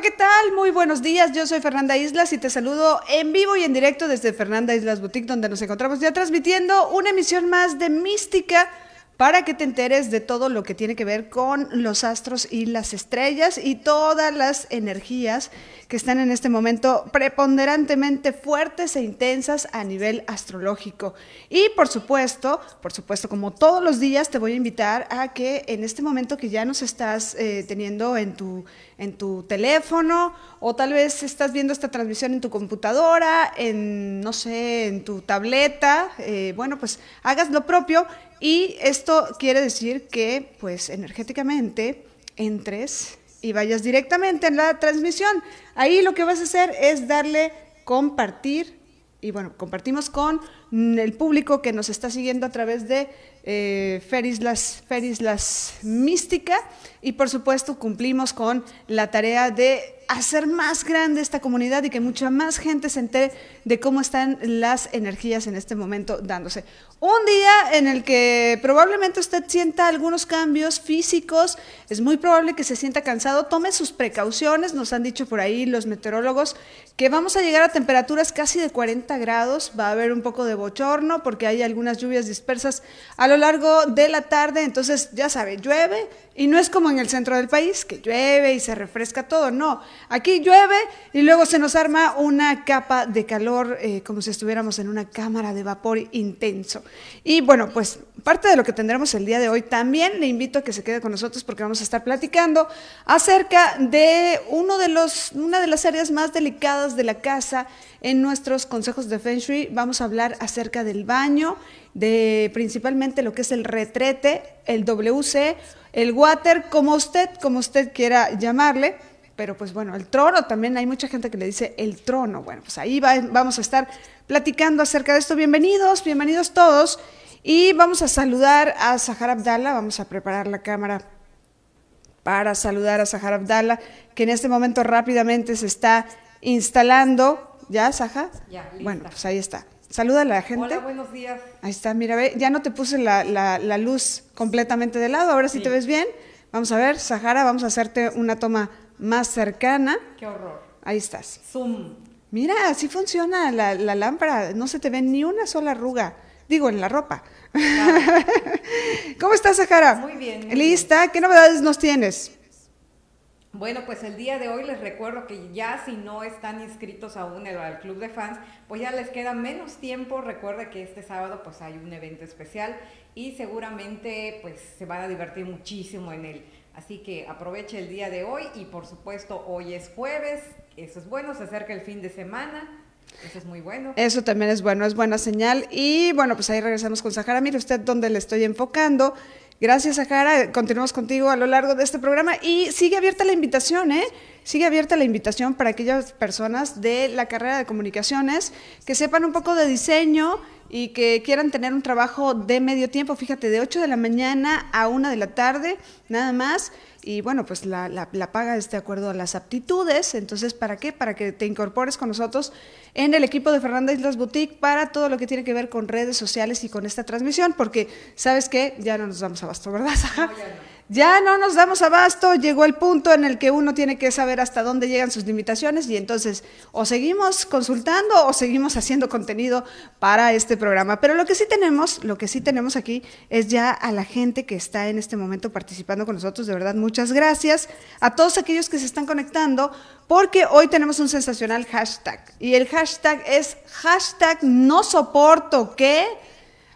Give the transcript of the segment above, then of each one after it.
¿qué tal? Muy buenos días. Yo soy Fernanda Islas y te saludo en vivo y en directo desde Fernanda Islas Boutique, donde nos encontramos ya transmitiendo una emisión más de Mística para que te enteres de todo lo que tiene que ver con los astros y las estrellas y todas las energías que están en este momento preponderantemente fuertes e intensas a nivel astrológico. Y por supuesto, por supuesto, como todos los días, te voy a invitar a que en este momento que ya nos estás eh, teniendo en tu, en tu teléfono o tal vez estás viendo esta transmisión en tu computadora, en, no sé, en tu tableta, eh, bueno, pues hagas lo propio y esto quiere decir que, pues, energéticamente entres y vayas directamente en la transmisión. Ahí lo que vas a hacer es darle compartir y bueno, compartimos con el público que nos está siguiendo a través de eh, Ferislas, Ferislas Mística y por supuesto cumplimos con la tarea de hacer más grande esta comunidad y que mucha más gente se entere de cómo están las energías en este momento dándose. Un día en el que probablemente usted sienta algunos cambios físicos, es muy probable que se sienta cansado, tome sus precauciones, nos han dicho por ahí los meteorólogos que vamos a llegar a temperaturas casi de 40 grados, va a haber un poco de bochorno porque hay algunas lluvias dispersas a lo largo de la tarde, entonces ya sabe, llueve y no es como en el centro del país, que llueve y se refresca todo. No, aquí llueve y luego se nos arma una capa de calor eh, como si estuviéramos en una cámara de vapor intenso. Y bueno, pues parte de lo que tendremos el día de hoy también le invito a que se quede con nosotros porque vamos a estar platicando acerca de, uno de los, una de las áreas más delicadas de la casa en nuestros consejos de Feng Vamos a hablar acerca del baño, de principalmente lo que es el retrete, el WC el water, como usted, como usted quiera llamarle. Pero pues bueno, el trono también, hay mucha gente que le dice el trono. Bueno, pues ahí vamos a estar platicando acerca de esto. Bienvenidos, bienvenidos todos. Y vamos a saludar a Sahar Abdallah, vamos a preparar la cámara para saludar a Sahar Abdallah, que en este momento rápidamente se está instalando. ¿Ya, Saja? Ya, Bueno, pues ahí está. Saluda a la gente. Hola, buenos días. Ahí está, mira, ya no te puse la, la, luz completamente de lado, ahora sí, te ves bien. Vamos a ver, Sahara, vamos a hacerte una toma más cercana. Qué horror. Ahí estás. Zoom. Mira, así funciona la, lámpara, no se te ve ni una sola arruga, digo, en la ropa. ¿Cómo estás, Sahara? Muy bien. ¿Lista? ¿Qué novedades nos tienes? Bueno, pues el día de hoy les recuerdo que ya si no están inscritos aún al club de fans, pues ya les queda menos tiempo. recuerde que este sábado pues hay un evento especial y seguramente pues se van a divertir muchísimo en él. Así que aproveche el día de hoy y por supuesto hoy es jueves, eso es bueno, se acerca el fin de semana, eso es muy bueno. Eso también es bueno, es buena señal. Y bueno, pues ahí regresamos con Sahara. Mire usted dónde le estoy enfocando. Gracias, Sahara. Continuamos contigo a lo largo de este programa y sigue abierta la invitación, ¿eh? Sigue abierta la invitación para aquellas personas de la carrera de comunicaciones que sepan un poco de diseño y que quieran tener un trabajo de medio tiempo, fíjate, de 8 de la mañana a 1 de la tarde, nada más y bueno, pues la, la, paga este de acuerdo a las aptitudes. Entonces, ¿para qué? Para que te incorpores con nosotros en el equipo de Fernanda Islas Boutique para todo lo que tiene que ver con redes sociales y con esta transmisión, porque sabes que ya no nos damos abasto, ¿verdad, ya no nos damos abasto, llegó el punto en el que uno tiene que saber hasta dónde llegan sus limitaciones y entonces o seguimos consultando o seguimos haciendo contenido para este programa. Pero lo que sí tenemos, lo que sí tenemos aquí es ya a la gente que está en este momento participando con nosotros, de verdad, muchas gracias a todos aquellos que se están conectando porque hoy tenemos un sensacional hashtag y el hashtag es hashtag no soporto que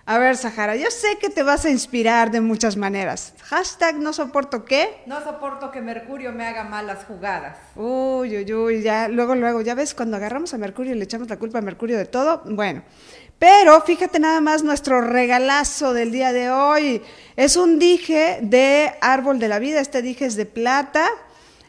a ver, Sahara, yo sé que te vas a inspirar de muchas maneras. Hashtag no soporto qué. No soporto que Mercurio me haga malas jugadas. Uy, uy, uy, ya, luego, luego, ya ves, cuando agarramos a Mercurio y le echamos la culpa a Mercurio de todo, bueno. Pero fíjate nada más nuestro regalazo del día de hoy. Es un dije de árbol de la vida, este dije es de plata,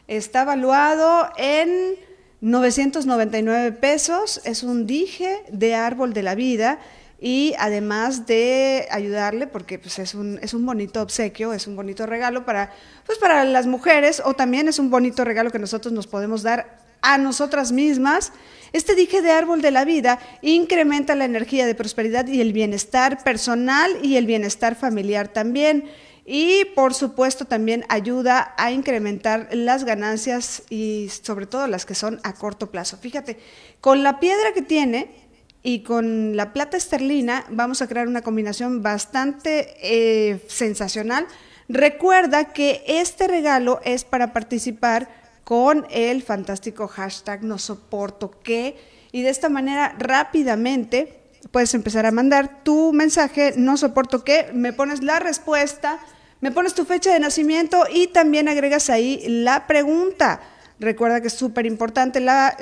está valuado en 999 pesos, es un dije de árbol de la vida y además de ayudarle, porque pues, es, un, bonito obsequio, es un bonito regalo para, pues, para las mujeres o también es un bonito regalo que nosotros nos podemos dar a nosotras mismas, este dije de árbol de la vida incrementa la energía de prosperidad y el bienestar personal y el bienestar familiar también. Y por supuesto también ayuda a incrementar las ganancias y sobre todo las que son a corto plazo. Fíjate, con la piedra que tiene, y con la plata esterlina vamos a crear una combinación bastante eh, sensacional. Recuerda que este regalo es para participar con el fantástico hashtag no soporto que y de esta manera rápidamente puedes empezar a mandar tu mensaje no soporto que, me pones la respuesta, me pones tu fecha de nacimiento y también agregas ahí la pregunta. Recuerda que es súper importante la,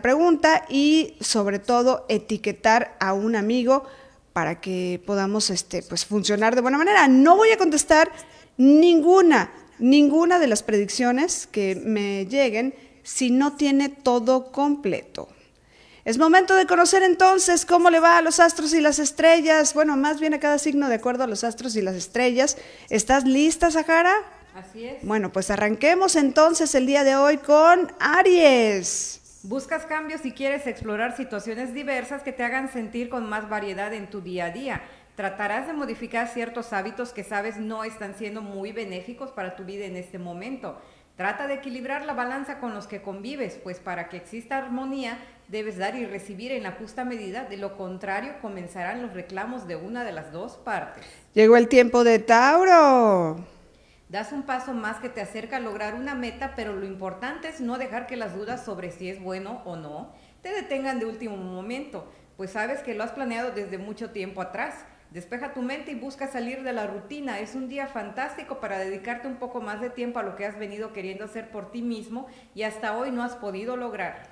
pregunta y sobre todo etiquetar a un amigo para que podamos este, pues, funcionar de buena manera. No voy a contestar ninguna, ninguna de las predicciones que me lleguen si no tiene todo completo. Es momento de conocer entonces cómo le va a los astros y las estrellas. Bueno, más bien a cada signo de acuerdo a los astros y las estrellas. ¿Estás lista, Sahara? Así es. Bueno, pues arranquemos entonces el día de hoy con Aries. Buscas cambios y quieres explorar situaciones diversas que te hagan sentir con más variedad en tu día a día. Tratarás de modificar ciertos hábitos que sabes no están siendo muy benéficos para tu vida en este momento. Trata de equilibrar la balanza con los que convives, pues para que exista armonía debes dar y recibir en la justa medida, de lo contrario comenzarán los reclamos de una de las dos partes. Llegó el tiempo de Tauro. Das un paso más que te acerca a lograr una meta, pero lo importante es no dejar que las dudas sobre si es bueno o no te detengan de último momento, pues sabes que lo has planeado desde mucho tiempo atrás Despeja tu mente y busca salir de la rutina. Es un día fantástico para dedicarte un poco más de tiempo a lo que has venido queriendo hacer por ti mismo y hasta hoy no has podido lograr.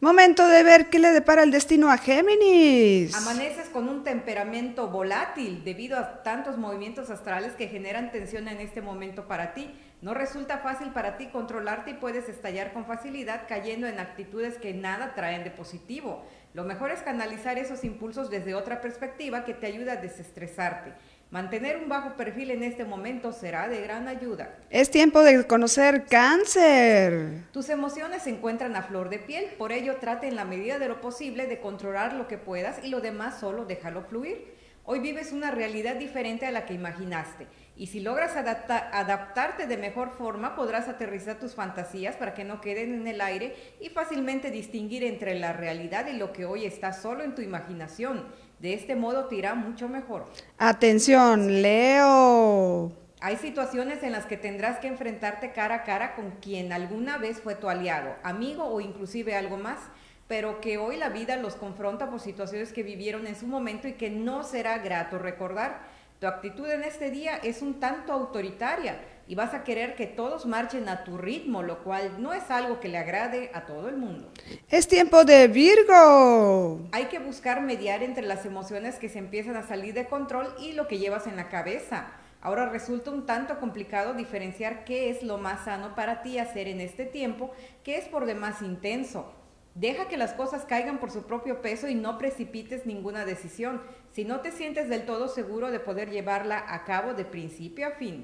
Momento de ver qué le depara el destino a Géminis. Amaneces con un temperamento volátil debido a tantos movimientos astrales que generan tensión en este momento para ti. No resulta fácil para ti controlarte y puedes estallar con facilidad cayendo en actitudes que nada traen de positivo. Lo mejor es canalizar esos impulsos desde otra perspectiva que te ayuda a desestresarte. Mantener un bajo perfil en este momento será de gran ayuda. Es tiempo de conocer cáncer. Tus emociones se encuentran a flor de piel, por ello trate en la medida de lo posible de controlar lo que puedas y lo demás solo déjalo fluir. Hoy vives una realidad diferente a la que imaginaste. Y si logras adaptarte de mejor forma, podrás aterrizar tus fantasías para que no queden en el aire y fácilmente distinguir entre la realidad y lo que hoy está solo en tu imaginación. De este modo te irá mucho mejor. Atención, Leo. Hay situaciones en las que tendrás que enfrentarte cara a cara con quien alguna vez fue tu aliado, amigo o inclusive algo más, pero que hoy la vida los confronta por situaciones que vivieron en su momento y que no será grato recordar. Tu actitud en este día es un tanto autoritaria y vas a querer que todos marchen a tu ritmo, lo cual no es algo que le agrade a todo el mundo. Es tiempo de Virgo. Hay que buscar mediar entre las emociones que se empiezan a salir de control y lo que llevas en la cabeza. Ahora resulta un tanto complicado diferenciar qué es lo más sano para ti hacer en este tiempo, que es por demás intenso. Deja que las cosas caigan por su propio peso y no precipites ninguna decisión si no te sientes del todo seguro de poder llevarla a cabo de principio a fin.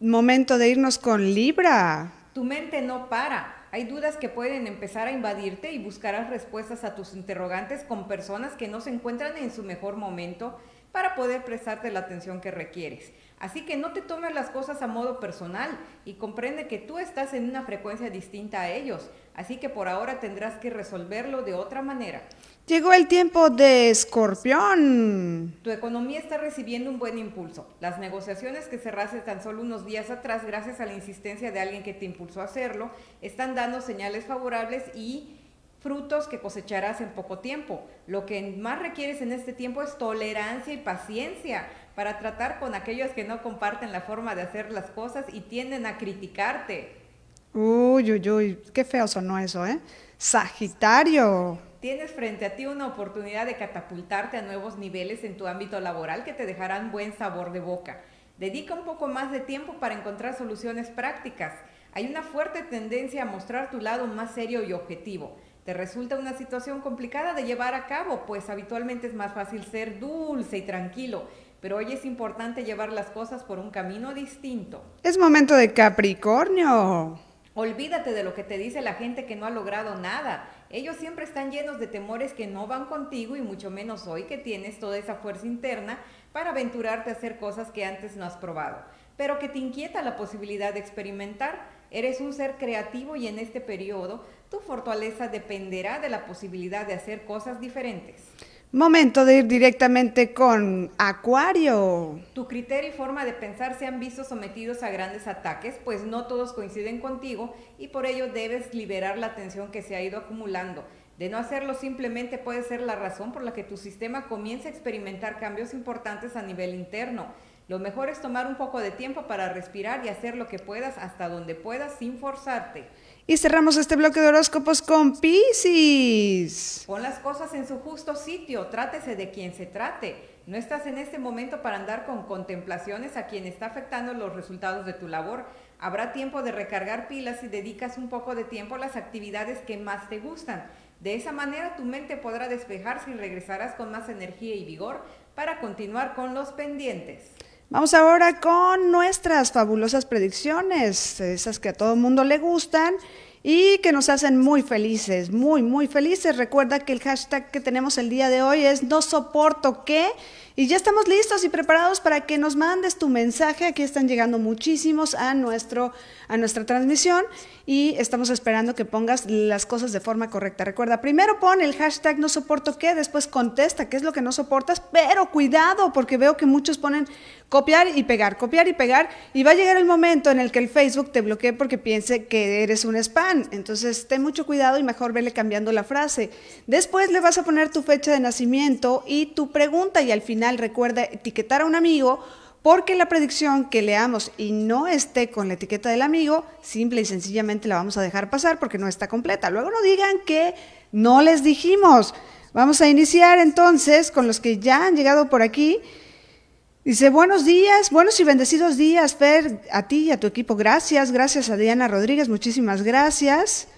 Momento de irnos con Libra. Tu mente no para. Hay dudas que pueden empezar a invadirte y buscarás respuestas a tus interrogantes con personas que no se encuentran en su mejor momento para poder prestarte la atención que requieres. Así que no te tomes las cosas a modo personal y comprende que tú estás en una frecuencia distinta a ellos, Así que por ahora tendrás que resolverlo de otra manera. Llegó el tiempo de escorpión. Tu economía está recibiendo un buen impulso. Las negociaciones que cerraste tan solo unos días atrás, gracias a la insistencia de alguien que te impulsó a hacerlo, están dando señales favorables y frutos que cosecharás en poco tiempo. Lo que más requieres en este tiempo es tolerancia y paciencia para tratar con aquellos que no comparten la forma de hacer las cosas y tienden a criticarte. Uy, uy, uy, qué feo sonó eso, ¿eh? Sagitario. Tienes frente a ti una oportunidad de catapultarte a nuevos niveles en tu ámbito laboral que te dejarán buen sabor de boca. Dedica un poco más de tiempo para encontrar soluciones prácticas. Hay una fuerte tendencia a mostrar tu lado más serio y objetivo. Te resulta una situación complicada de llevar a cabo, pues habitualmente es más fácil ser dulce y tranquilo, pero hoy es importante llevar las cosas por un camino distinto. Es momento de Capricornio. Olvídate de lo que te dice la gente que no ha logrado nada. Ellos siempre están llenos de temores que no van contigo y mucho menos hoy que tienes toda esa fuerza interna para aventurarte a hacer cosas que antes no has probado, pero que te inquieta la posibilidad de experimentar. Eres un ser creativo y en este periodo tu fortaleza dependerá de la posibilidad de hacer cosas diferentes. Momento de ir directamente con Acuario. Tu criterio y forma de pensar se han visto sometidos a grandes ataques, pues no todos coinciden contigo y por ello debes liberar la tensión que se ha ido acumulando. De no hacerlo simplemente puede ser la razón por la que tu sistema comience a experimentar cambios importantes a nivel interno. Lo mejor es tomar un poco de tiempo para respirar y hacer lo que puedas hasta donde puedas sin forzarte. Y cerramos este bloque de horóscopos con Piscis. Pon las cosas en su justo sitio, trátese de quien se trate. No estás en este momento para andar con contemplaciones a quien está afectando los resultados de tu labor. Habrá tiempo de recargar pilas si dedicas un poco de tiempo a las actividades que más te gustan. De esa manera tu mente podrá despejarse y regresarás con más energía y vigor para continuar con los pendientes. Vamos ahora con nuestras fabulosas predicciones, esas que a todo mundo le gustan y que nos hacen muy felices, muy, muy felices. Recuerda que el hashtag que tenemos el día de hoy es no soporto qué. Y ya estamos listos y preparados para que nos mandes tu mensaje. Aquí están llegando muchísimos a, nuestro, a nuestra transmisión y estamos esperando que pongas las cosas de forma correcta. Recuerda, primero pon el hashtag no soporto qué, después contesta qué es lo que no soportas, pero cuidado porque veo que muchos ponen copiar y pegar, copiar y pegar, y va a llegar el momento en el que el Facebook te bloquee porque piense que eres un spam. Entonces, ten mucho cuidado y mejor vele cambiando la frase. Después le vas a poner tu fecha de nacimiento y tu pregunta, y al final recuerda etiquetar a un amigo porque la predicción que leamos y no esté con la etiqueta del amigo, simple y sencillamente la vamos a dejar pasar porque no está completa. Luego no digan que no les dijimos. Vamos a iniciar entonces con los que ya han llegado por aquí. Dice, buenos días, buenos y bendecidos días, Fer, a ti y a tu equipo. Gracias, gracias a Diana Rodríguez, muchísimas gracias.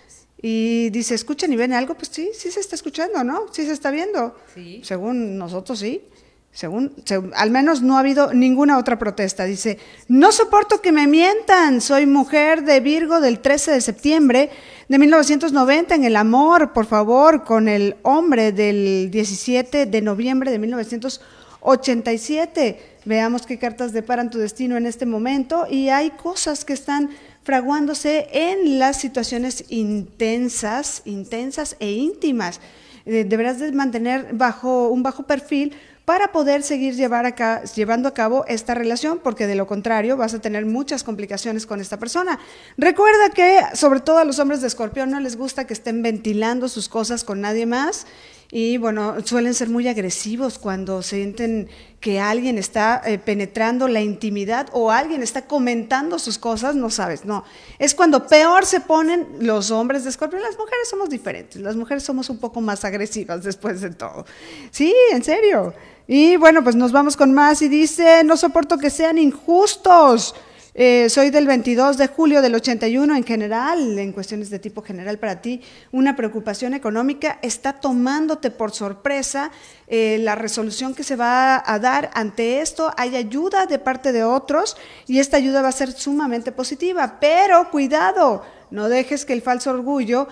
Y dice, escuchen y ven algo? Pues sí, sí se está escuchando, ¿no? Sí se está viendo. Sí. Según nosotros, sí. Según, al menos no ha habido ninguna otra protesta. Dice, no soporto que me mientan, soy mujer de Virgo del 13 de septiembre de 1990 en el amor, por favor, con el hombre del 17 de noviembre de 1987. Veamos qué cartas deparan tu destino en este momento y hay cosas que están fraguándose en las situaciones intensas, intensas e íntimas. Eh, deberás mantener bajo un bajo perfil para poder seguir llevando a cabo esta relación, porque de lo contrario vas a tener muchas complicaciones con esta persona. Recuerda que sobre todo a los hombres de escorpión no les gusta que estén ventilando sus cosas con nadie más y bueno, suelen ser muy agresivos cuando sienten que alguien está eh, penetrando la intimidad o alguien está comentando sus cosas, no sabes, no. Es cuando peor se ponen los hombres de Escorpio. Las mujeres somos diferentes, las mujeres somos un poco más agresivas después de todo. Sí, en serio. Y bueno, pues nos vamos con más y dice, no soporto que sean injustos. Eh, soy del 22 de julio del 81 en general, en cuestiones de tipo general para ti, una preocupación económica está tomándote por sorpresa eh, la resolución que se va a dar ante esto. Hay ayuda de parte de otros y esta ayuda va a ser sumamente positiva, pero cuidado, no dejes que el falso orgullo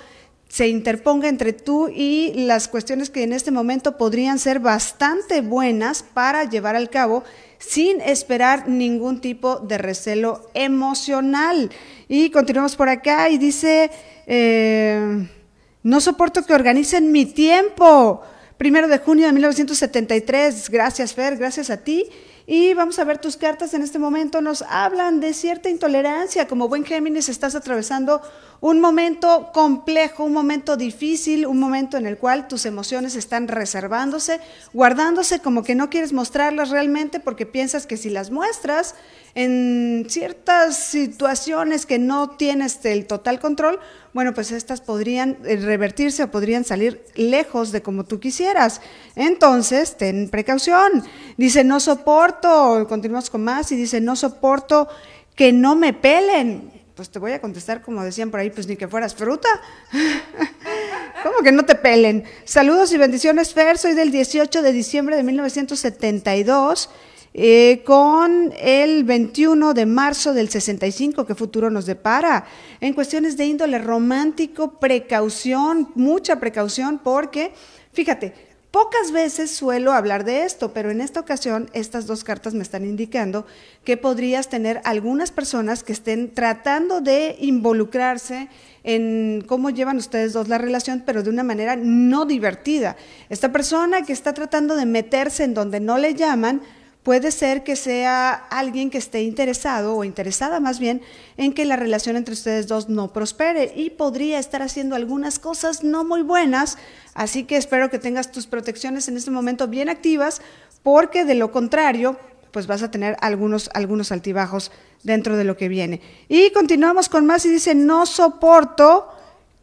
se interponga entre tú y las cuestiones que en este momento podrían ser bastante buenas para llevar al cabo sin esperar ningún tipo de recelo emocional. Y continuamos por acá y dice, eh, no soporto que organicen mi tiempo. Primero de junio de 1973, gracias Fer, gracias a ti. Y vamos a ver tus cartas en este momento. Nos hablan de cierta intolerancia. Como buen Géminis estás atravesando un momento complejo, un momento difícil, un momento en el cual tus emociones están reservándose, guardándose como que no quieres mostrarlas realmente porque piensas que si las muestras en ciertas situaciones que no tienes el total control, bueno, pues estas podrían eh, revertirse o podrían salir lejos de como tú quisieras. Entonces, ten precaución. Dice, no soporto, continuamos con más, y dice, no soporto que no me pelen pues te voy a contestar como decían por ahí, pues ni que fueras fruta. ¿Cómo que no te pelen? Saludos y bendiciones, Fer. Soy del 18 de diciembre de 1972. Eh, con el 21 de marzo del 65, que futuro nos depara. En cuestiones de índole romántico, precaución, mucha precaución, porque, fíjate, Pocas veces suelo hablar de esto, pero en esta ocasión estas dos cartas me están indicando que podrías tener algunas personas que estén tratando de involucrarse en cómo llevan ustedes dos la relación, pero de una manera no divertida. Esta persona que está tratando de meterse en donde no le llaman, Puede ser que sea alguien que esté interesado o interesada más bien en que la relación entre ustedes dos no prospere y podría estar haciendo algunas cosas no muy buenas, así que espero que tengas tus protecciones en este momento bien activas porque de lo contrario pues vas a tener algunos, algunos altibajos dentro de lo que viene. Y continuamos con más y dice, no soporto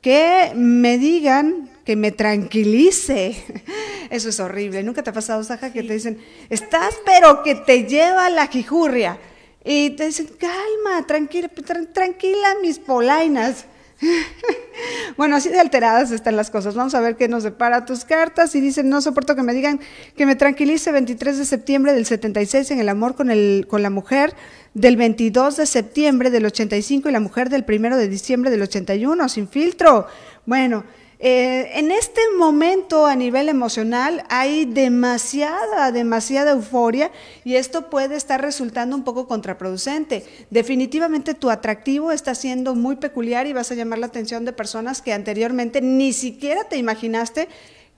que me digan que me tranquilice. Eso es horrible. ¿Nunca te ha pasado, Saja, que te dicen, estás pero que te lleva la jijurria? Y te dicen, calma, tranquila, tranquila mis polainas. bueno, así de alteradas están las cosas. Vamos a ver qué nos separa tus cartas. Y dicen, no soporto que me digan que me tranquilice 23 de septiembre del 76 en el amor con, el, con la mujer, del 22 de septiembre del 85 y la mujer del 1 de diciembre del 81, sin filtro. Bueno, eh, en este momento a nivel emocional hay demasiada, demasiada euforia y esto puede estar resultando un poco contraproducente. Definitivamente tu atractivo está siendo muy peculiar y vas a llamar la atención de personas que anteriormente ni siquiera te imaginaste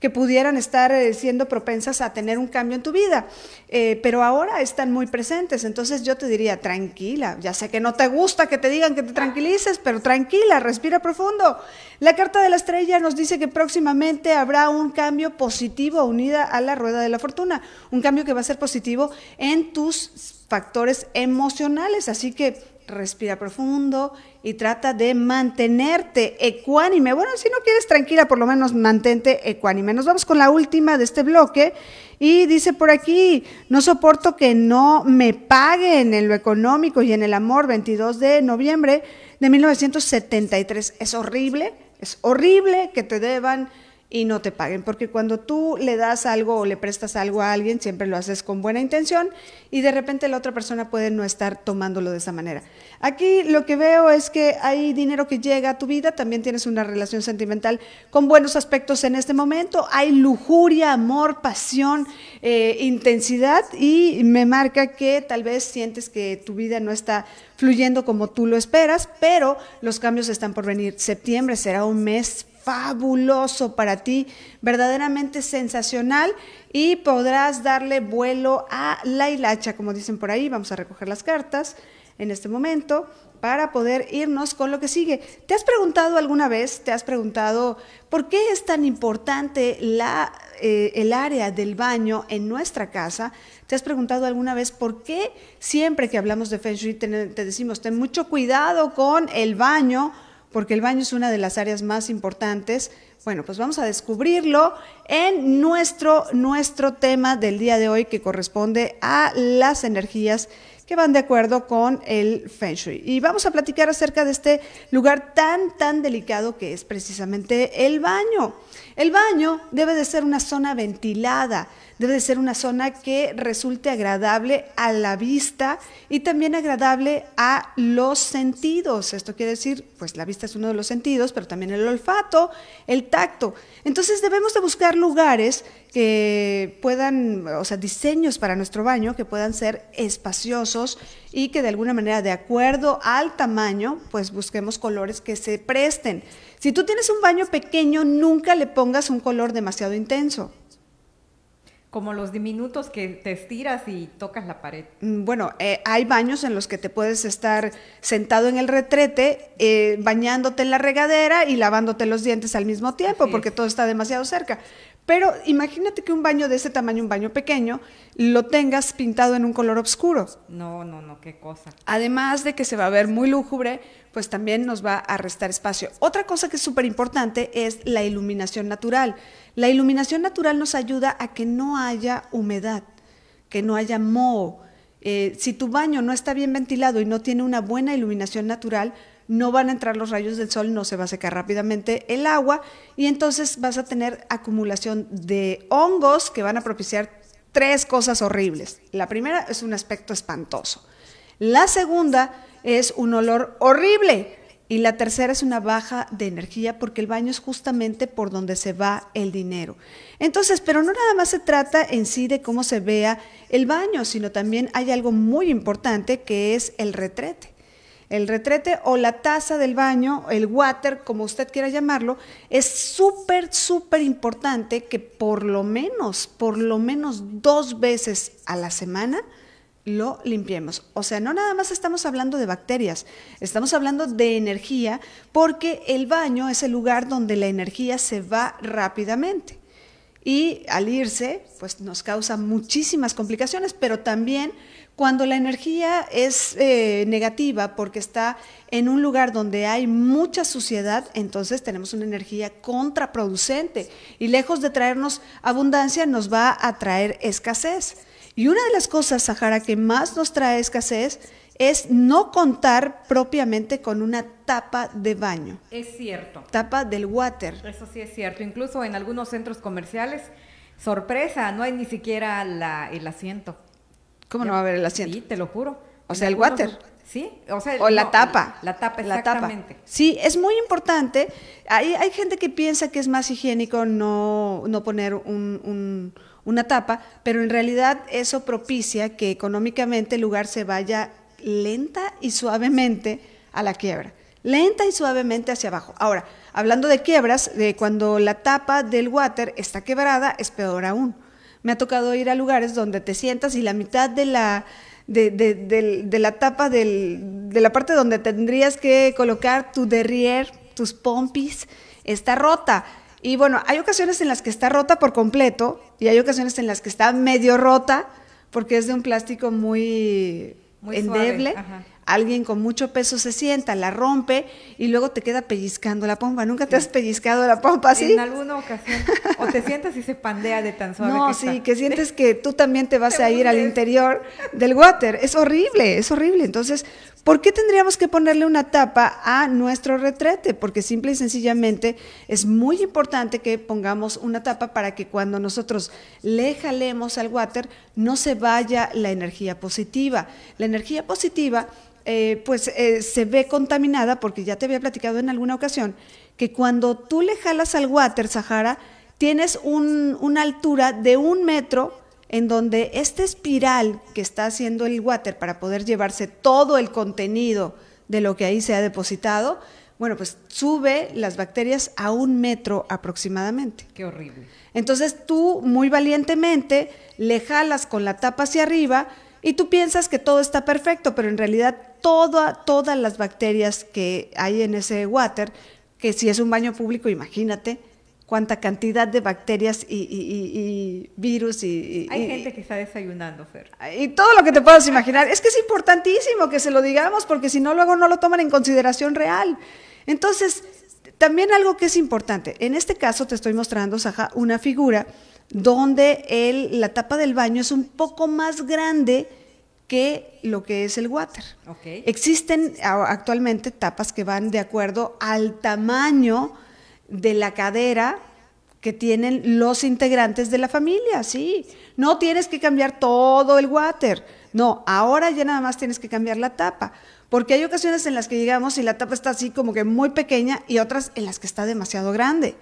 que pudieran estar eh, siendo propensas a tener un cambio en tu vida, eh, pero ahora están muy presentes. Entonces yo te diría, tranquila, ya sé que no te gusta que te digan que te tranquilices, pero tranquila, respira profundo. La carta de la estrella nos dice que próximamente habrá un cambio positivo unida a la rueda de la fortuna, un cambio que va a ser positivo en tus factores emocionales, así que respira profundo y trata de mantenerte ecuánime. Bueno, si no quieres tranquila, por lo menos mantente ecuánime. Nos vamos con la última de este bloque y dice por aquí, no soporto que no me paguen en lo económico y en el amor, 22 de noviembre de 1973. Es horrible, es horrible que te deban y no te paguen, porque cuando tú le das algo o le prestas algo a alguien, siempre lo haces con buena intención y de repente la otra persona puede no estar tomándolo de esa manera. Aquí lo que veo es que hay dinero que llega a tu vida, también tienes una relación sentimental con buenos aspectos en este momento, hay lujuria, amor, pasión, eh, intensidad y me marca que tal vez sientes que tu vida no está fluyendo como tú lo esperas, pero los cambios están por venir. Septiembre será un mes fabuloso para ti, verdaderamente sensacional y podrás darle vuelo a la hilacha, como dicen por ahí. Vamos a recoger las cartas en este momento para poder irnos con lo que sigue. ¿Te has preguntado alguna vez, te has preguntado por qué es tan importante la, eh, el área del baño en nuestra casa? ¿Te has preguntado alguna vez por qué siempre que hablamos de Feng Shui te decimos ten mucho cuidado con el baño porque el baño es una de las áreas más importantes. Bueno, pues vamos a descubrirlo en nuestro, nuestro tema del día de hoy que corresponde a las energías que van de acuerdo con el Feng Shui. Y vamos a platicar acerca de este lugar tan, tan delicado que es precisamente el baño. El baño debe de ser una zona ventilada, Debe de ser una zona que resulte agradable a la vista y también agradable a los sentidos. Esto quiere decir, pues la vista es uno de los sentidos, pero también el olfato, el tacto. Entonces debemos de buscar lugares que puedan, o sea, diseños para nuestro baño que puedan ser espaciosos y que de alguna manera, de acuerdo al tamaño, pues busquemos colores que se presten. Si tú tienes un baño pequeño, nunca le pongas un color demasiado intenso como los diminutos que te estiras y tocas la pared. Mm, bueno, eh, hay baños en los que te puedes estar sentado en el retrete, eh, bañándote en la regadera y lavándote los dientes al mismo tiempo, porque todo está demasiado cerca. Pero imagínate que un baño de ese tamaño, un baño pequeño, lo tengas pintado en un color oscuro. No, no, no, qué cosa. Además de que se va a ver muy lúgubre, pues también nos va a restar espacio. Otra cosa que es súper importante es la iluminación natural. La iluminación natural nos ayuda a que no haya humedad, que no haya moho. Eh, si tu baño no está bien ventilado y no tiene una buena iluminación natural, no van a entrar los rayos del sol, no se va a secar rápidamente el agua y entonces vas a tener acumulación de hongos que van a propiciar tres cosas horribles. La primera es un aspecto espantoso. La segunda es un olor horrible. Y la tercera es una baja de energía porque el baño es justamente por donde se va el dinero. Entonces, pero no nada más se trata en sí de cómo se vea el baño, sino también hay algo muy importante que es el retrete el retrete o la taza del baño, el water, como usted quiera llamarlo, es súper, súper importante que por lo menos, por lo menos dos veces a la semana lo limpiemos. O sea, no nada más estamos hablando de bacterias, estamos hablando de energía porque el baño es el lugar donde la energía se va rápidamente y al irse, pues nos causa muchísimas complicaciones, pero también cuando la energía es eh, negativa porque está en un lugar donde hay mucha suciedad, entonces tenemos una energía contraproducente y lejos de traernos abundancia nos va a traer escasez. Y una de las cosas, Sahara, que más nos trae escasez es no contar propiamente con una tapa de baño. Es cierto. Tapa del water. Eso sí es cierto. Incluso en algunos centros comerciales, sorpresa, no hay ni siquiera el asiento. ¿Cómo no va a haber el asiento? Sí, te lo juro. O sea, el water. Sí, o la tapa. La, tapa, exactamente. Sí, es muy importante. Hay, hay gente que piensa que es más higiénico no, no poner una tapa, pero en realidad eso propicia que económicamente el lugar se vaya lenta y suavemente a la quiebra. Lenta y suavemente hacia abajo. Ahora, hablando de quiebras, de cuando la tapa del water está quebrada, es peor aún me ha tocado ir a lugares donde te sientas y la mitad de la... De, la tapa de la parte donde tendrías que colocar tu derrier, tus pompis, está rota. Y bueno, hay ocasiones en las que está rota por completo y hay ocasiones en las que está medio rota porque es de un plástico muy, endeble alguien con mucho peso se sienta, la rompe y luego te queda pellizcando la pompa. ¿Nunca te has pellizcado la pompa así? En alguna ocasión. O te sientas y se pandea de tan suave. No, sí, que sientes que tú también te vas a ir al interior del water. Es horrible, es horrible. Entonces, ¿Por qué tendríamos que ponerle una tapa a nuestro retrete? Porque simple y sencillamente es muy importante que pongamos una tapa para que cuando nosotros le jalemos al water no se vaya la energía positiva. La energía positiva eh, pues eh, se ve contaminada porque ya te había platicado en alguna ocasión que cuando tú le jalas al water, Sahara, tienes una altura de un metro en donde esta espiral que está haciendo el water para poder llevarse todo el contenido de lo que ahí se ha depositado, bueno, pues sube las bacterias a un metro aproximadamente. Qué horrible. Entonces tú muy valientemente le jalas con la tapa hacia arriba y tú piensas que todo está perfecto, pero en realidad toda, todas las bacterias que hay en ese water, que si es un baño público, imagínate, cuánta cantidad de bacterias y, virus y, Hay gente que está desayunando, Fer. Y todo lo que te puedas imaginar. Es que es importantísimo que se lo digamos porque si no, luego no lo toman en consideración real. Entonces, también algo que es importante. En este caso te estoy mostrando, Saja, una figura donde el, la tapa del baño es un poco más grande que lo que es el water. Existen actualmente tapas que van de acuerdo al tamaño de la cadera que tienen los integrantes de la familia, sí. No tienes que cambiar todo el water. No, ahora ya nada más tienes que cambiar la tapa. Porque hay ocasiones en las que llegamos y la tapa está así como que muy pequeña y otras en las que está demasiado grande.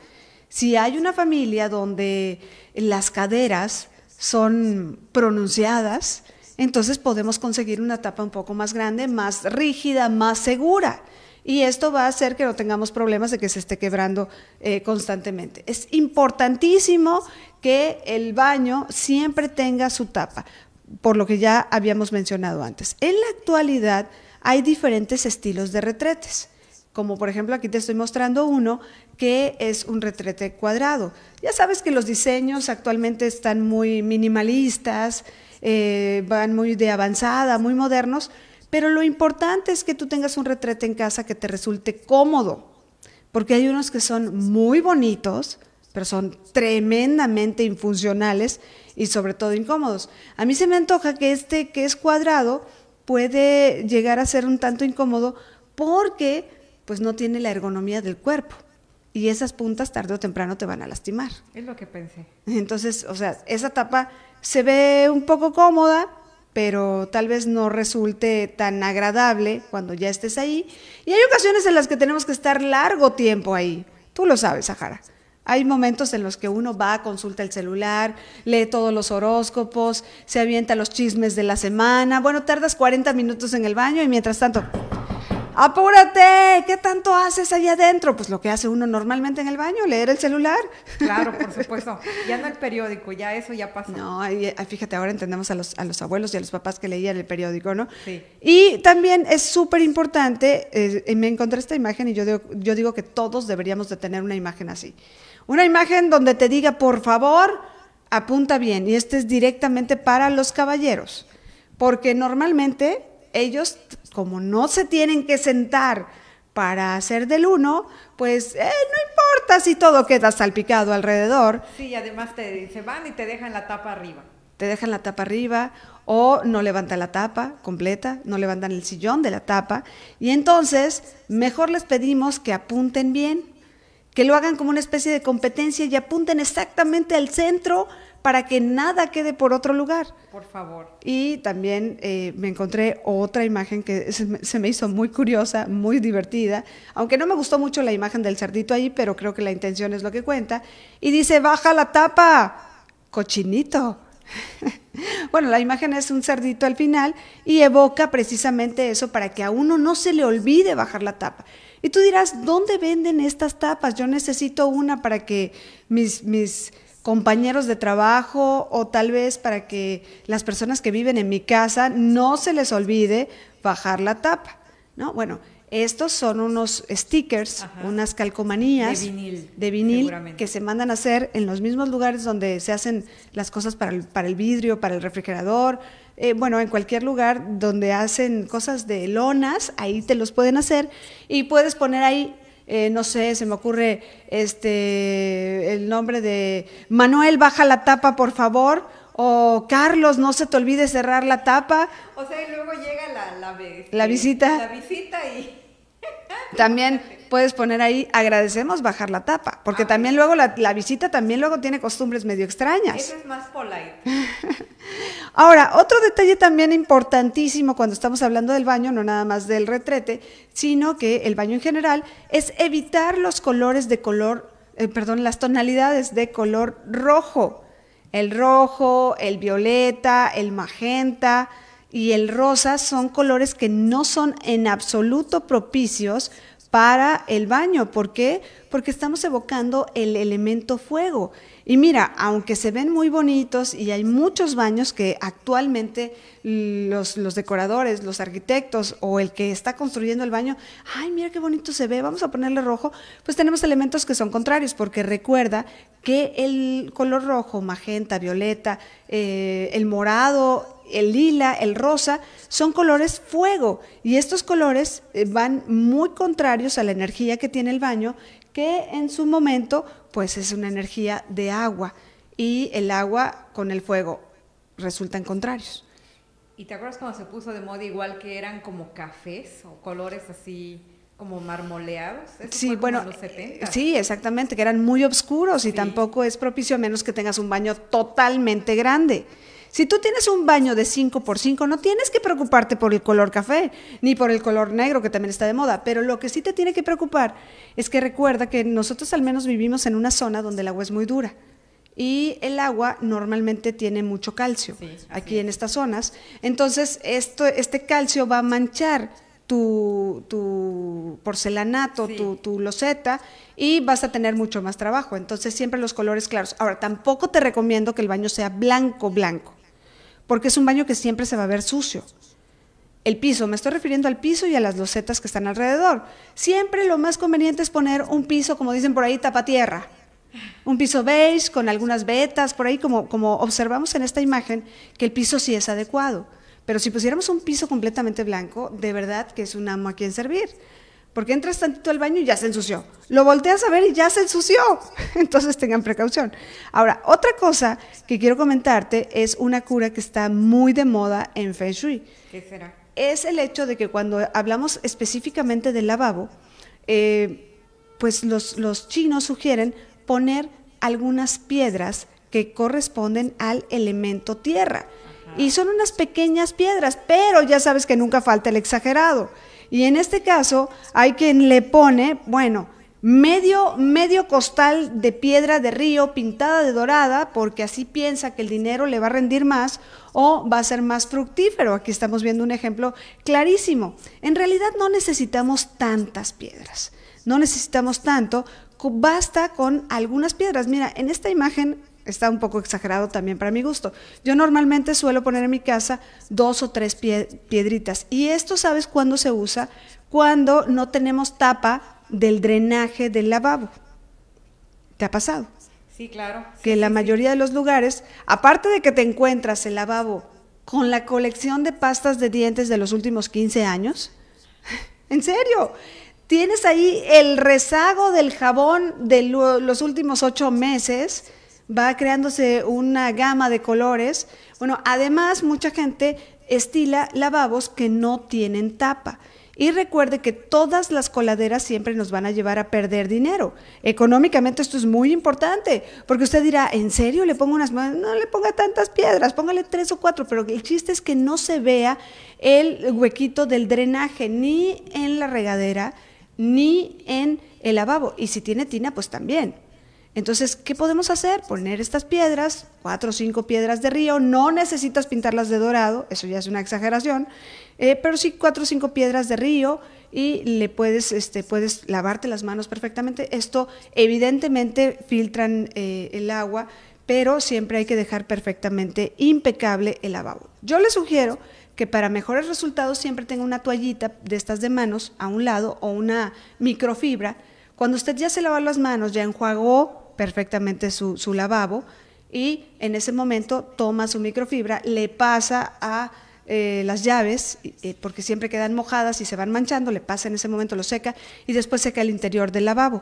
Si hay una familia donde las caderas son pronunciadas, entonces podemos conseguir una tapa un poco más grande, más rígida, más segura y esto va a hacer que no tengamos problemas de que se esté quebrando eh, constantemente. Es importantísimo que el baño siempre tenga su tapa, por lo que ya habíamos mencionado antes. En la actualidad hay diferentes estilos de retretes, como por ejemplo aquí te estoy mostrando uno que es un retrete cuadrado. Ya sabes que los diseños actualmente están muy minimalistas, eh, van muy de avanzada, muy modernos, pero lo importante es que tú tengas un retrete en casa que te resulte cómodo, porque hay unos que son muy bonitos, pero son tremendamente infuncionales y sobre todo incómodos. A mí se me antoja que este que es cuadrado puede llegar a ser un tanto incómodo porque pues no tiene la ergonomía del cuerpo y esas puntas tarde o temprano te van a lastimar. Es lo que pensé. Entonces, o sea, esa tapa se ve un poco cómoda, pero tal vez no resulte tan agradable cuando ya estés ahí. Y hay ocasiones en las que tenemos que estar largo tiempo ahí. Tú lo sabes, Sahara. Hay momentos en los que uno va, consulta el celular, lee todos los horóscopos, se avienta los chismes de la semana. Bueno, tardas 40 minutos en el baño y mientras tanto, apúrate, ¿qué tanto haces ahí adentro? Pues lo que hace uno normalmente en el baño, leer el celular. Claro, por supuesto. Ya no el periódico, ya eso ya pasó. No, fíjate, ahora entendemos a los, abuelos y a los papás que leían el periódico, ¿no? Sí. Y también es súper importante, me encontré esta imagen y yo digo, yo digo que todos deberíamos de tener una imagen así. Una imagen donde te diga, por favor, apunta bien. Y este es directamente para los caballeros. Porque normalmente ellos como no se tienen que sentar para hacer del uno, pues eh, no importa si todo queda salpicado alrededor. Sí, además te, se van y te dejan la tapa arriba. Te dejan la tapa arriba o no levantan la tapa completa, no levantan el sillón de la tapa. Y entonces, mejor les pedimos que apunten bien que lo hagan como una especie de competencia y apunten exactamente al centro para que nada quede por otro lugar. Por favor. Y también eh, me encontré otra imagen que se me, se me, hizo muy curiosa, muy divertida, aunque no me gustó mucho la imagen del cerdito ahí, pero creo que la intención es lo que cuenta. Y dice, baja la tapa, cochinito. bueno, la imagen es un cerdito al final y evoca precisamente eso para que a uno no se le olvide bajar la tapa. Y tú dirás, ¿dónde venden estas tapas? Yo necesito una para que mis, mis compañeros de trabajo o tal vez para que las personas que viven en mi casa no se les olvide bajar la tapa. ¿no? Bueno, estos son unos stickers, unas calcomanías de vinil, de vinil que se mandan a hacer en los mismos lugares donde se hacen las cosas para para el vidrio, para el refrigerador, eh, bueno, en cualquier lugar donde hacen cosas de lonas, ahí te los pueden hacer y puedes poner ahí, eh, no sé, se me ocurre este, el nombre de Manuel, baja la tapa, por favor, o Carlos, no se te olvide cerrar la tapa. O sea, y luego llega la, la, eh, visita. La visita y también puedes poner ahí, agradecemos bajar la tapa, porque ah, también luego la, visita también luego tiene costumbres medio extrañas. Eso es más polite. Ahora, otro detalle también importantísimo cuando estamos hablando del baño, no nada más del retrete, sino que el baño en general, es evitar los colores de color, eh, perdón, las tonalidades de color rojo. El rojo, el violeta, el magenta, y el rosa son colores que no son en absoluto propicios para el baño. ¿Por qué? Porque estamos evocando el elemento fuego. Y mira, aunque se ven muy bonitos y hay muchos baños que actualmente los, decoradores, los arquitectos o el que está construyendo el baño, ay, mira qué bonito se ve, vamos a ponerle rojo, pues tenemos elementos que son contrarios, porque recuerda que el color rojo, magenta, violeta, eh, el morado, el lila, el rosa, son colores fuego y estos colores eh, van muy contrarios a la energía que tiene el baño, que en su momento pues es una energía de agua y el agua con el fuego resultan contrarios. ¿Y te acuerdas cuando se puso de moda igual que eran como cafés o colores así? como marmoleados. sí, bueno, sí, exactamente, que eran muy oscuros y tampoco es propicio a menos que tengas un baño totalmente grande. Si tú tienes un baño de 5 por 5, no tienes que preocuparte por el color café, ni por el color negro, que también está de moda, pero lo que sí te tiene que preocupar es que recuerda que nosotros al menos vivimos en una zona donde el agua es muy dura. Y el agua normalmente tiene mucho calcio aquí en estas zonas. Entonces, esto, este calcio va a manchar tu, porcelanato, tu, tu, loseta y vas a tener mucho más trabajo. Entonces siempre los colores claros. Ahora, tampoco te recomiendo que el baño sea blanco, blanco porque es un baño que siempre se va a ver sucio. El piso, me estoy refiriendo al piso y a las losetas que están alrededor. Siempre lo más conveniente es poner un piso, como dicen por ahí, tapatierra. Un piso beige con algunas vetas, por ahí como, como observamos en esta imagen, que el piso sí es adecuado. Pero si pusiéramos un piso completamente blanco, de verdad que es un amo a quien servir. Porque entras tantito al baño y ya se ensució. Lo volteas a ver y ya se ensució. Entonces tengan precaución. Ahora, otra cosa que quiero comentarte es una cura que está muy de moda en Feng Shui. ¿Qué será? Es el hecho de que cuando hablamos específicamente del lavabo, eh, pues los, chinos sugieren poner algunas piedras que corresponden al elemento tierra. Y son unas pequeñas piedras, pero ya sabes que nunca falta el exagerado. Y en este caso hay quien le pone, bueno, medio, medio costal de piedra de río pintada de dorada, porque así piensa que el dinero le va a rendir más o va a ser más fructífero. Aquí estamos viendo un ejemplo clarísimo. En realidad no necesitamos tantas piedras, no necesitamos tanto, basta con algunas piedras. Mira, en esta imagen está un poco exagerado también para mi gusto. Yo normalmente suelo poner en mi casa dos o tres piedritas. Y esto, ¿sabes cuándo se usa? Cuando no tenemos tapa del drenaje del lavabo. ¿Te ha pasado? Sí, claro. que en la mayoría de los lugares, aparte de que te encuentras el lavabo con la colección de pastas de dientes de los últimos 15 años, en serio, tienes ahí el rezago del jabón de los últimos 8 meses va creándose una gama de colores. Bueno, además mucha gente estila lavabos que no tienen tapa. Y recuerde que todas las coladeras siempre nos van a llevar a perder dinero. Económicamente esto es muy importante, porque usted dirá, ¿en serio le pongo unas... No le ponga tantas piedras, póngale tres o cuatro, pero el chiste es que no se vea el huequito del drenaje ni en la regadera, ni en el lavabo. Y si tiene tina, pues también. Entonces, ¿qué podemos hacer? Poner estas piedras, cuatro o cinco piedras de río, no necesitas pintarlas de dorado, eso ya es una exageración, eh, pero sí cuatro o cinco piedras de río y le puedes, este, puedes lavarte las manos perfectamente. Esto evidentemente filtran eh, el agua, pero siempre hay que dejar perfectamente impecable el lavabo. Yo le sugiero que para mejores resultados siempre tenga una toallita de estas de manos a un lado o una microfibra. Cuando usted ya se lava las manos, ya enjuagó perfectamente su, lavabo y en ese momento toma su microfibra, le pasa a eh, las llaves, eh, porque siempre quedan mojadas y se van manchando, le pasa en ese momento, lo seca y después seca el interior del lavabo.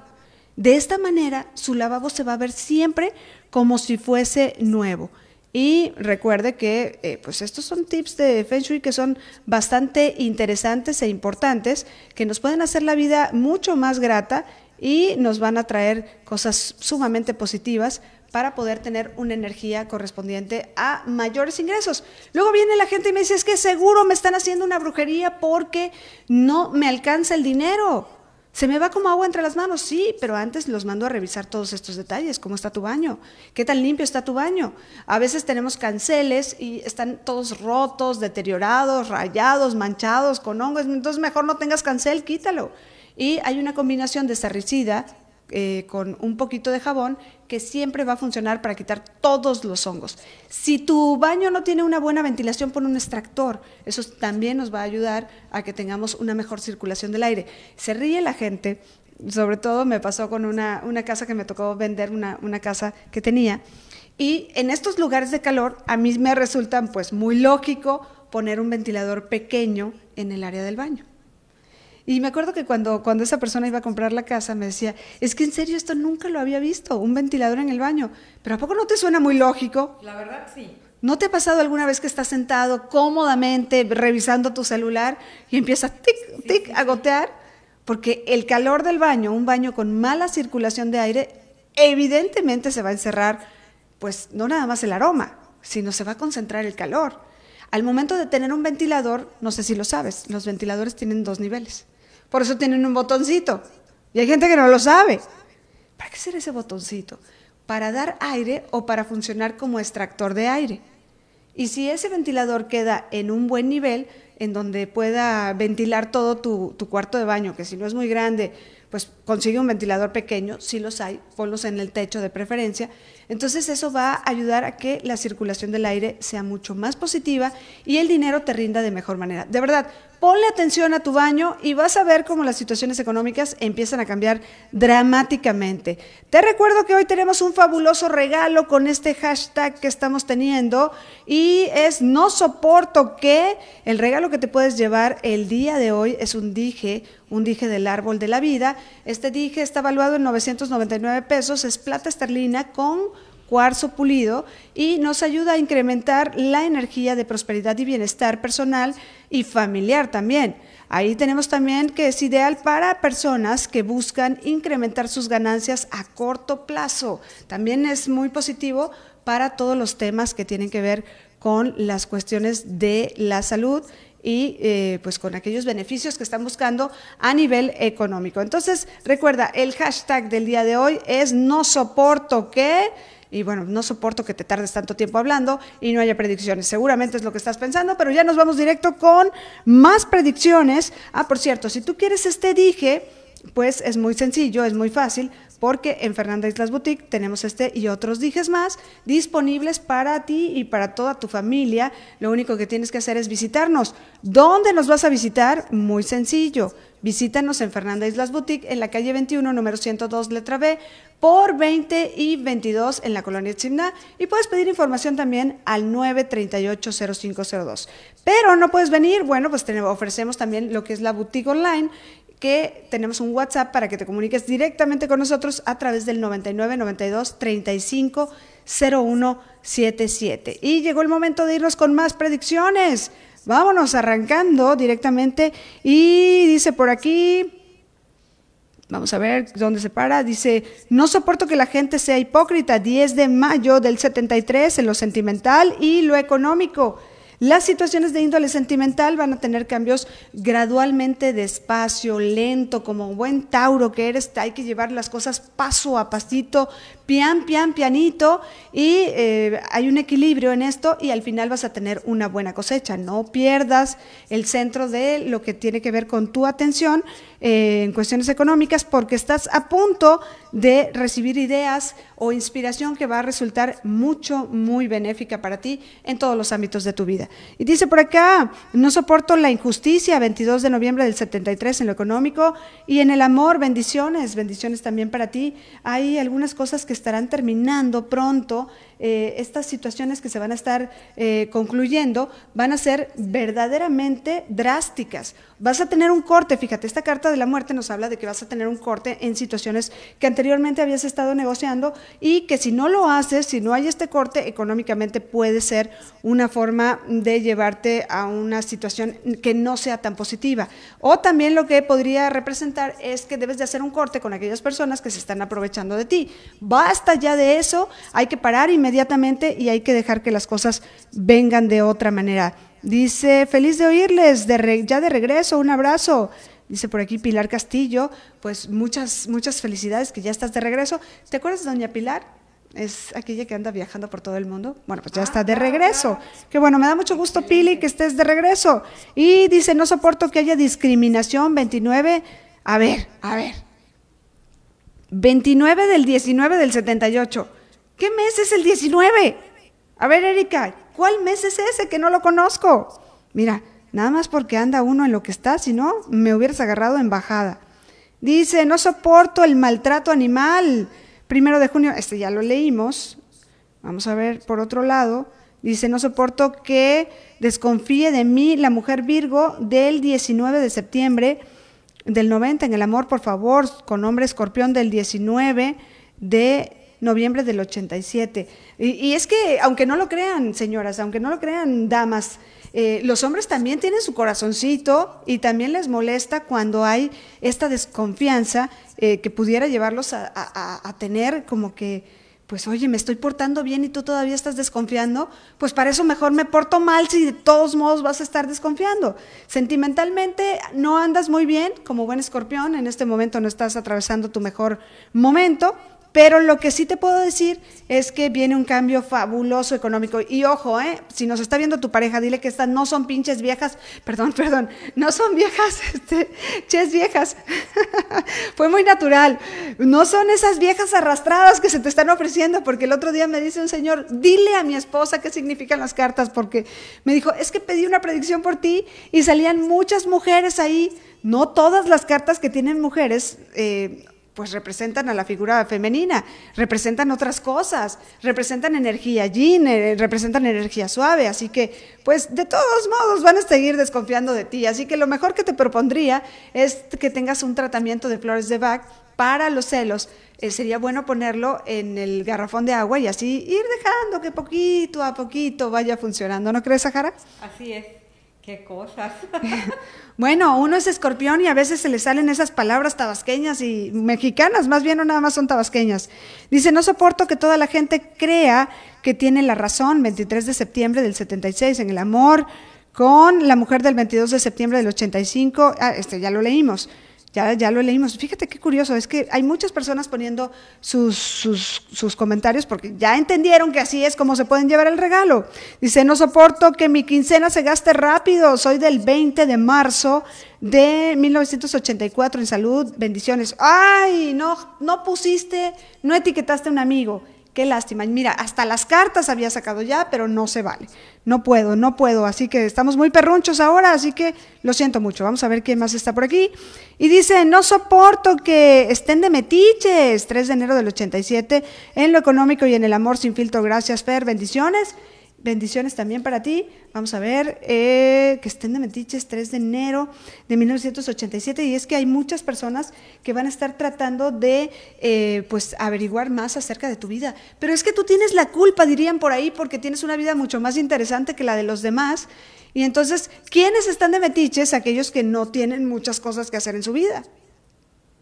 De esta manera, su lavabo se va a ver siempre como si fuese nuevo. Y recuerde que eh, pues estos son tips de Feng Shui que son bastante interesantes e importantes, que nos pueden hacer la vida mucho más grata y nos van a traer cosas sumamente positivas para poder tener una energía correspondiente a mayores ingresos. Luego viene la gente y me dice, es que seguro me están haciendo una brujería porque no me alcanza el dinero. Se me va como agua entre las manos, sí, pero antes los mando a revisar todos estos detalles, cómo está tu baño, qué tan limpio está tu baño. A veces tenemos canceles y están todos rotos, deteriorados, rayados, manchados, con hongos, entonces mejor no tengas cancel, quítalo. Y hay una combinación de sarricida eh, con un poquito de jabón que siempre va a funcionar para quitar todos los hongos. Si tu baño no tiene una buena ventilación, pon un extractor. Eso también nos va a ayudar a que tengamos una mejor circulación del aire. Se ríe la gente, sobre todo me pasó con una, casa que me tocó vender, una, una casa que tenía. Y en estos lugares de calor a mí me resulta pues muy lógico poner un ventilador pequeño en el área del baño. Y me acuerdo que cuando, cuando esa persona iba a comprar la casa me decía, es que en serio esto nunca lo había visto, un ventilador en el baño. ¿Pero a poco no te suena muy lógico? La verdad sí. ¿No te ha pasado alguna vez que estás sentado cómodamente revisando tu celular y empiezas tic, tic a gotear? Porque el calor del baño, un baño con mala circulación de aire, evidentemente se va a encerrar, pues no nada más el aroma, sino se va a concentrar el calor. Al momento de tener un ventilador, no sé si lo sabes, los ventiladores tienen dos niveles. Por eso tienen un botoncito. Y hay gente que no lo sabe. ¿Para qué ser ese botoncito? Para dar aire o para funcionar como extractor de aire. Y si ese ventilador queda en un buen nivel, en donde pueda ventilar todo tu, tu cuarto de baño, que si no es muy grande, pues consigue un ventilador pequeño, si los hay, ponlos en el techo de preferencia, entonces eso va a ayudar a que la circulación del aire sea mucho más positiva y el dinero te rinda de mejor manera. De verdad, ponle atención a tu baño y vas a ver cómo las situaciones económicas empiezan a cambiar dramáticamente. Te recuerdo que hoy tenemos un fabuloso regalo con este hashtag que estamos teniendo y es no soporto que el regalo que te puedes llevar el día de hoy es un dije, un dije del árbol de la vida. Este dije está valuado en 999 pesos, es plata esterlina con cuarzo pulido y nos ayuda a incrementar la energía de prosperidad y bienestar personal y familiar también. Ahí tenemos también que es ideal para personas que buscan incrementar sus ganancias a corto plazo. También es muy positivo para todos los temas que tienen que ver con las cuestiones de la salud y eh, pues con aquellos beneficios que están buscando a nivel económico. Entonces, recuerda, el hashtag del día de hoy es no soporto que y bueno, no soporto que te tardes tanto tiempo hablando y no haya predicciones. Seguramente es lo que estás pensando, pero ya nos vamos directo con más predicciones. Ah, por cierto, si tú quieres este dije, pues es muy sencillo, es muy fácil, porque en Fernanda Islas Boutique tenemos este y otros dijes más disponibles para ti y para toda tu familia. Lo único que tienes que hacer es visitarnos. ¿Dónde nos vas a visitar? Muy sencillo. Visítanos en Fernanda Islas Boutique en la calle 21, número 102, letra B, por 20 y 22 en la colonia Chimna. Y puedes pedir información también al 938-0502. Pero no puedes venir, bueno, pues te ofrecemos también lo que es la boutique online que tenemos un WhatsApp para que te comuniques directamente con nosotros a través del 99 92 Y llegó el momento de irnos con más predicciones. Vámonos arrancando directamente y dice por aquí Vamos a ver dónde se para. Dice, no soporto que la gente sea hipócrita. 10 de mayo del 73 en lo sentimental y lo económico. Las situaciones de índole sentimental van a tener cambios gradualmente, despacio, lento, como buen Tauro que eres, hay que llevar las cosas paso a pasito, pian, pian, pianito y eh, hay un equilibrio en esto y al final vas a tener una buena cosecha. No pierdas el centro de lo que tiene que ver con tu atención eh, en cuestiones económicas porque estás a punto de recibir ideas o inspiración que va a resultar mucho, muy benéfica para ti en todos los ámbitos de tu vida. Y dice por acá, no soporto la injusticia, 22 de noviembre del 73 en lo económico y en el amor, bendiciones, bendiciones también para ti. Hay algunas cosas que estarán terminando pronto eh, estas situaciones que se van a estar eh, concluyendo van a ser verdaderamente drásticas. Vas a tener un corte, fíjate, esta carta de la muerte nos habla de que vas a tener un corte en situaciones que anteriormente habías estado negociando y que si no lo haces, si no hay este corte, económicamente puede ser una forma de llevarte a una situación que no sea tan positiva. O también lo que podría representar es que debes de hacer un corte con aquellas personas que se están aprovechando de ti. Basta ya de eso, hay que parar y me inmediatamente y hay que dejar que las cosas vengan de otra manera. Dice, feliz de oírles, ya de regreso, un abrazo. Dice por aquí Pilar Castillo, pues muchas, muchas felicidades que ya estás de regreso. ¿Te acuerdas de doña Pilar? Es aquella que anda viajando por todo el mundo. Bueno, pues ya está de ah, regreso. Qué bueno, me da mucho gusto, Pili, que estés de regreso. Y dice, no soporto que haya discriminación 29. A ver, a ver. 29 del 19 del 78. ¿Qué mes es el 19? A ver, Erika, ¿cuál mes es ese que no lo conozco? Mira, nada más porque anda uno en lo que está, si no, me hubieras agarrado en bajada. Dice, no soporto el maltrato animal. Primero de junio, este ya lo leímos. Vamos a ver por otro lado. Dice, no soporto que desconfíe de mí la mujer Virgo del 19 de septiembre del 90 en el amor, por favor, con hombre escorpión del 19 de noviembre del 87. Y, es que, aunque no lo crean, señoras, aunque no lo crean, damas, eh, los hombres también tienen su corazoncito y también les molesta cuando hay esta desconfianza eh, que pudiera llevarlos a, a, tener como que, pues oye, me estoy portando bien y tú todavía estás desconfiando, pues para eso mejor me porto mal si de todos modos vas a estar desconfiando. Sentimentalmente no andas muy bien como buen escorpión, en este momento no estás atravesando tu mejor momento, pero lo que sí te puedo decir es que viene un cambio fabuloso económico. Y ojo, ¿eh? si nos está viendo tu pareja, dile que estas no son pinches viejas, perdón, perdón, no son viejas, este, ches viejas. Fue muy natural. No son esas viejas arrastradas que se te están ofreciendo, porque el otro día me dice un señor, dile a mi esposa qué significan las cartas, porque me dijo, es que pedí una predicción por ti y salían muchas mujeres ahí. No todas las cartas que tienen mujeres. Eh, pues representan a la figura femenina, representan otras cosas, representan energía yin, eh, representan energía suave, así que pues de todos modos van a seguir desconfiando de ti, así que lo mejor que te propondría es que tengas un tratamiento de flores de Bach para los celos. Eh, sería bueno ponerlo en el garrafón de agua y así ir dejando que poquito a poquito vaya funcionando, ¿no crees, Sahara? Así es. Qué cosas. bueno, uno es escorpión y a veces se le salen esas palabras tabasqueñas y mexicanas, más bien o nada más son tabasqueñas. Dice, no soporto que toda la gente crea que tiene la razón, 23 de septiembre del 76, en el amor, con la mujer del 22 de septiembre del 85, ah, este ya lo leímos. Ya, lo leímos. Fíjate qué curioso, es que hay muchas personas poniendo sus, sus, comentarios porque ya entendieron que así es como se pueden llevar el regalo. Dice, no soporto que mi quincena se gaste rápido, soy del 20 de marzo de 1984 en salud, bendiciones. Ay, no, no pusiste, no etiquetaste a un amigo. Qué lástima. Mira, hasta las cartas había sacado ya, pero no se vale. No puedo, no puedo. Así que estamos muy perrunchos ahora, así que lo siento mucho. Vamos a ver quién más está por aquí. Y dice, no soporto que estén de metiches. 3 de enero del 87, en lo económico y en el amor sin filtro. Gracias, Fer. Bendiciones. Bendiciones también para ti. Vamos a ver, eh, que estén de Metiches 3 de enero de 1987. Y es que hay muchas personas que van a estar tratando de eh, pues averiguar más acerca de tu vida. Pero es que tú tienes la culpa, dirían por ahí, porque tienes una vida mucho más interesante que la de los demás. Y entonces, ¿quiénes están de Metiches? Aquellos que no tienen muchas cosas que hacer en su vida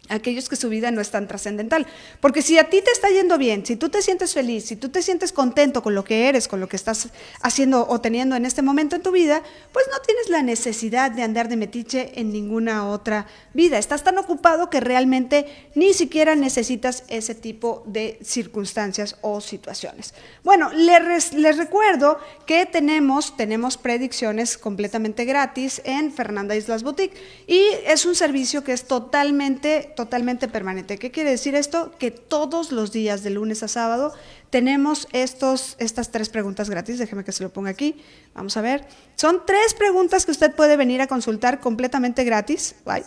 aquellos que su vida no es tan trascendental. Porque si a ti te está yendo bien, si tú te sientes feliz, si tú te sientes contento con lo que eres, con lo que estás haciendo o teniendo en este momento en tu vida, pues no tienes la necesidad de andar de metiche en ninguna otra vida. Estás tan ocupado que realmente ni siquiera necesitas ese tipo de circunstancias o situaciones. Bueno, les, recuerdo que tenemos, tenemos predicciones completamente gratis en Fernanda Islas Boutique y es un servicio que es totalmente totalmente permanente. ¿Qué quiere decir esto? Que todos los días, de lunes a sábado, tenemos estos, estas tres preguntas gratis. Déjeme que se lo ponga aquí. Vamos a ver. Son tres preguntas que usted puede venir a consultar completamente gratis. Ahí,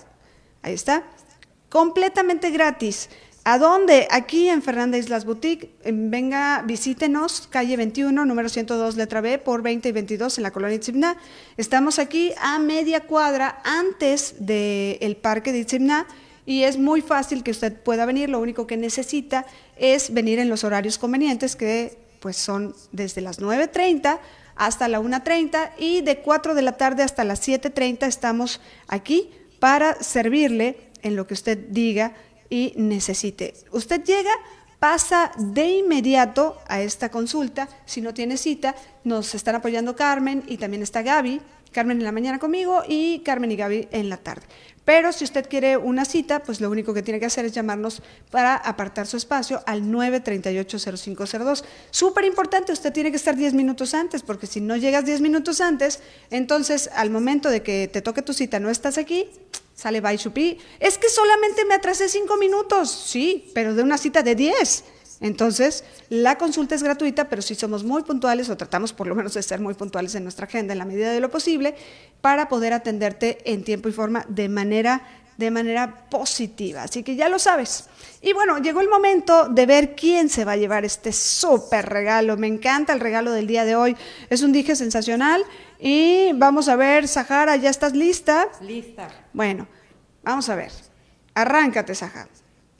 ahí está. Completamente gratis. ¿A dónde? Aquí en Fernanda Islas Boutique. Venga, visítenos, calle 21, número 102, letra B, por 20 y 22 en la colonia Itzibna. Estamos aquí a media cuadra antes del parque de Itzibna y es muy fácil que usted pueda venir, lo único que necesita es venir en los horarios convenientes que pues son desde las 9.30 hasta la 1.30 y de 4 de la tarde hasta las 7.30 estamos aquí para servirle en lo que usted diga y necesite. Usted llega, pasa de inmediato a esta consulta, si no tiene cita, nos están apoyando Carmen y también está Gaby Carmen en la mañana conmigo y Carmen y Gaby en la tarde. Pero si usted quiere una cita, pues lo único que tiene que hacer es llamarnos para apartar su espacio al 938-0502. Súper importante, usted tiene que estar 10 minutos antes, porque si no llegas 10 minutos antes, entonces al momento de que te toque tu cita no estás aquí, sale bye, Chupi. Es que solamente me atrasé 5 minutos, sí, pero de una cita de 10. Entonces, la consulta es gratuita, pero sí somos muy puntuales o tratamos por lo menos de ser muy puntuales en nuestra agenda en la medida de lo posible para poder atenderte en tiempo y forma de manera de manera positiva. Así que ya lo sabes. Y bueno, llegó el momento de ver quién se va a llevar este súper regalo. Me encanta el regalo del día de hoy. Es un dije sensacional. Y vamos a ver, Sahara, ¿ya estás lista? Lista. Bueno, vamos a ver. Arráncate, Sahara.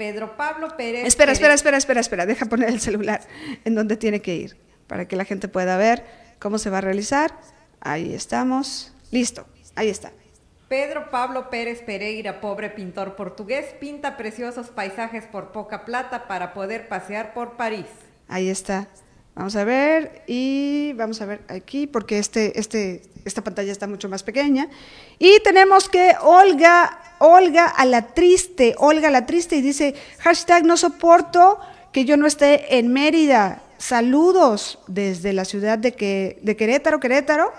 Pedro Pablo Pérez. Espera, espera, espera, espera, espera. Deja poner el celular en donde tiene que ir para que la gente pueda ver cómo se va a realizar. Ahí estamos. Listo, ahí está. Pedro Pablo Pérez Pereira, pobre pintor portugués, pinta preciosos paisajes por poca plata para poder pasear por París. Ahí está. Vamos a ver y vamos a ver aquí porque este, este, esta pantalla está mucho más pequeña. Y tenemos que Olga, Olga a la triste, Olga a la triste y dice, hashtag no soporto que yo no esté en Mérida. Saludos desde la ciudad de, que, de Querétaro, Querétaro.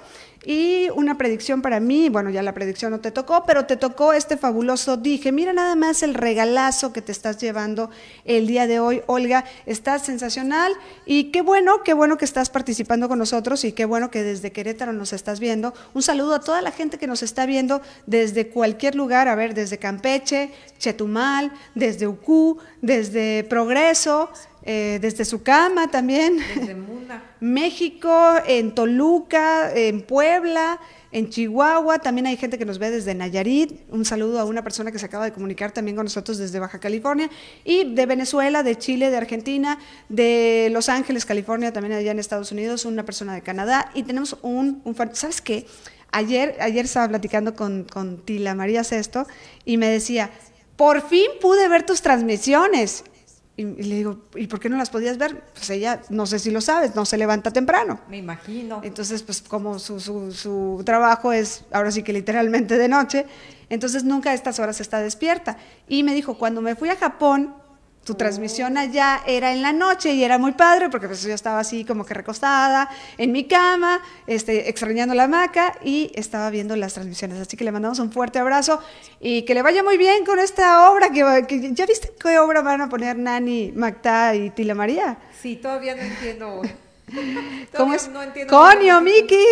Y una predicción para mí, bueno, ya la predicción no te tocó, pero te tocó este fabuloso dije. Mira nada más el regalazo que te estás llevando el día de hoy, Olga. Estás sensacional y qué bueno, qué bueno que estás participando con nosotros y qué bueno que desde Querétaro nos estás viendo. Un saludo a toda la gente que nos está viendo desde cualquier lugar, a ver, desde Campeche, Chetumal, desde Ucú, desde Progreso, eh, desde su cama también. México, en Toluca, en Puebla, en Chihuahua. También hay gente que nos ve desde Nayarit. Un saludo a una persona que se acaba de comunicar también con nosotros desde Baja California. Y de Venezuela, de Chile, de Argentina, de Los Ángeles, California, también allá en Estados Unidos. Una persona de Canadá. Y tenemos un, ¿Sabes qué? Ayer, ayer estaba platicando con, con Tila María Sesto y me decía, por fin pude ver tus transmisiones. Y, le digo, ¿y por qué no las podías ver? Pues ella, no sé si lo sabes, no se levanta temprano. Me imagino. Entonces, pues como su, su trabajo es ahora sí que literalmente de noche, entonces nunca a estas horas está despierta. Y me dijo, cuando me fui a Japón, tu transmisión allá era en la noche y era muy padre porque pues yo estaba así como que recostada en mi cama, este, extrañando la hamaca y estaba viendo las transmisiones. Así que le mandamos un fuerte abrazo y que le vaya muy bien con esta obra que, ya viste qué obra van a poner Nani, Magda y Tila María. Sí, todavía no entiendo. ¿Cómo es? No entiendo Conio, Miki.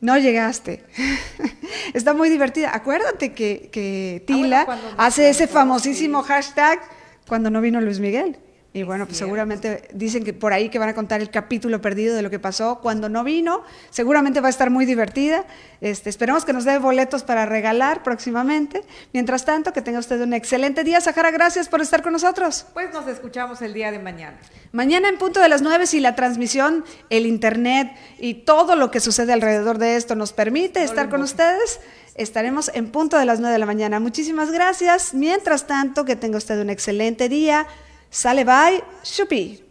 No llegaste. Está muy divertida. Acuérdate que, ah, Tila hace ese famosísimo hashtag cuando no vino Luis Miguel. Y bueno, pues seguramente dicen que por ahí que van a contar el capítulo perdido de lo que pasó cuando no vino. Seguramente va a estar muy divertida. Este, esperemos que nos dé boletos para regalar próximamente. Mientras tanto, que tenga usted un excelente día. Sahara, gracias por estar con nosotros. Pues nos escuchamos el día de mañana. Mañana en punto de las nueve si la transmisión, el internet y todo lo que sucede alrededor de esto nos permite estar con ustedes estaremos en punto de las Nueve de la mañana. Muchísimas gracias. Mientras tanto, que tenga usted un excelente día. Sale bye,